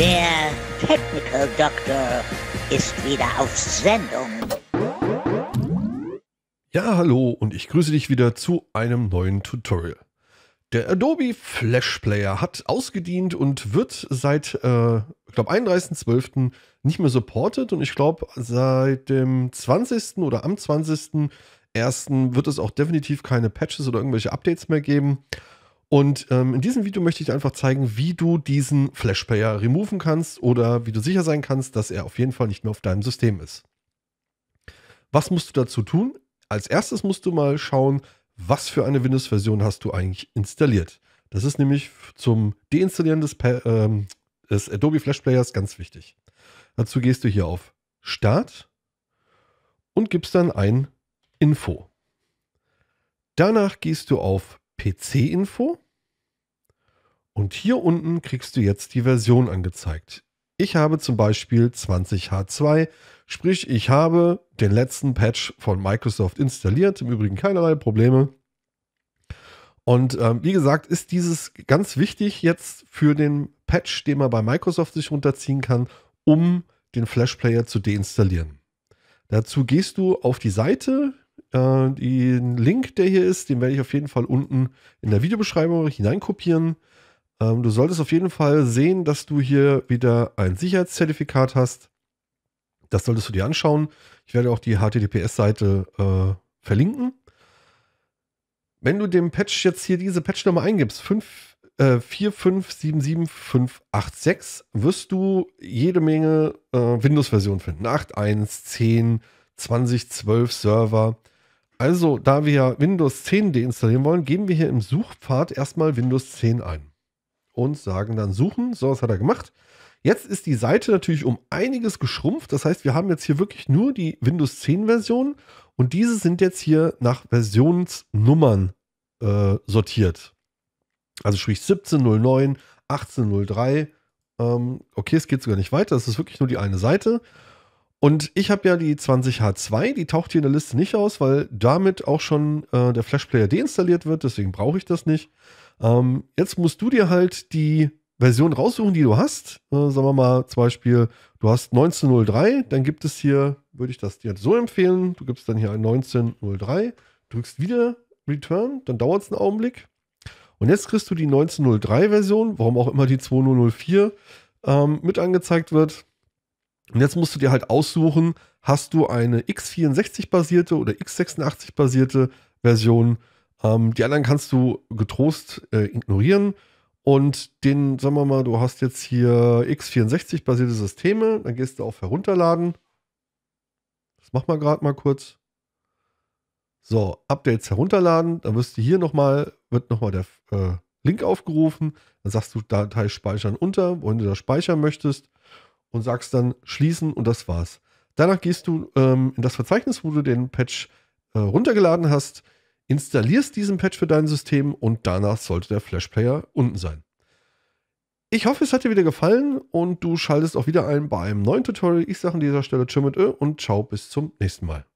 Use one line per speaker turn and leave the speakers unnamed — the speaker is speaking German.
Der Technical Doctor ist wieder auf Sendung. Ja, hallo und ich grüße dich wieder zu einem neuen Tutorial. Der Adobe Flash Player hat ausgedient und wird seit, äh, ich glaube, 31.12. nicht mehr supported und ich glaube, seit dem 20. oder am 20.01. wird es auch definitiv keine Patches oder irgendwelche Updates mehr geben. Und ähm, in diesem Video möchte ich dir einfach zeigen, wie du diesen Flash-Player removen kannst oder wie du sicher sein kannst, dass er auf jeden Fall nicht mehr auf deinem System ist. Was musst du dazu tun? Als erstes musst du mal schauen, was für eine Windows-Version hast du eigentlich installiert. Das ist nämlich zum Deinstallieren des, ähm, des Adobe Flash Players ganz wichtig. Dazu gehst du hier auf Start und gibst dann ein Info. Danach gehst du auf PC-Info. Und hier unten kriegst du jetzt die Version angezeigt. Ich habe zum Beispiel 20H2, sprich ich habe den letzten Patch von Microsoft installiert, im Übrigen keinerlei Probleme. Und ähm, wie gesagt, ist dieses ganz wichtig jetzt für den Patch, den man bei Microsoft sich runterziehen kann, um den Flash Player zu deinstallieren. Dazu gehst du auf die Seite, äh, den Link, der hier ist, den werde ich auf jeden Fall unten in der Videobeschreibung hineinkopieren. Ähm, du solltest auf jeden Fall sehen, dass du hier wieder ein Sicherheitszertifikat hast. Das solltest du dir anschauen. Ich werde auch die HTTPS-Seite äh, verlinken. Wenn du dem Patch jetzt hier diese Patchnummer eingibst, 5, 4577586, äh, wirst du jede Menge äh, Windows-Versionen finden. 8.1, 10, 2012 Server. Also, da wir Windows 10 deinstallieren wollen, geben wir hier im Suchpfad erstmal Windows 10 ein und sagen dann suchen. So, was hat er gemacht. Jetzt ist die Seite natürlich um einiges geschrumpft. Das heißt, wir haben jetzt hier wirklich nur die Windows 10 Version und diese sind jetzt hier nach Versionsnummern äh, sortiert. Also sprich 1709, 1803. Ähm, okay, es geht sogar nicht weiter. Es ist wirklich nur die eine Seite. Und ich habe ja die 20H2, die taucht hier in der Liste nicht aus, weil damit auch schon äh, der Flash-Player deinstalliert wird, deswegen brauche ich das nicht. Ähm, jetzt musst du dir halt die Version raussuchen, die du hast. Äh, sagen wir mal zum Beispiel, du hast 1903, dann gibt es hier, würde ich das dir so empfehlen, du gibst dann hier ein 1903, drückst wieder Return, dann dauert es einen Augenblick. Und jetzt kriegst du die 1903-Version, warum auch immer die 2004 ähm, mit angezeigt wird und jetzt musst du dir halt aussuchen, hast du eine x64-basierte oder x86-basierte Version. Ähm, die anderen kannst du getrost äh, ignorieren. Und den, sagen wir mal, du hast jetzt hier x64-basierte Systeme, dann gehst du auf Herunterladen. Das machen wir gerade mal kurz. So, Updates herunterladen, dann wirst du hier nochmal, wird nochmal der äh, Link aufgerufen, dann sagst du Datei speichern unter, wohin du das speichern möchtest und sagst dann schließen und das war's. Danach gehst du ähm, in das Verzeichnis, wo du den Patch äh, runtergeladen hast, installierst diesen Patch für dein System und danach sollte der Flash-Player unten sein. Ich hoffe, es hat dir wieder gefallen und du schaltest auch wieder ein bei einem neuen Tutorial. Ich sage an dieser Stelle Tschö mit Ö und ciao bis zum nächsten Mal.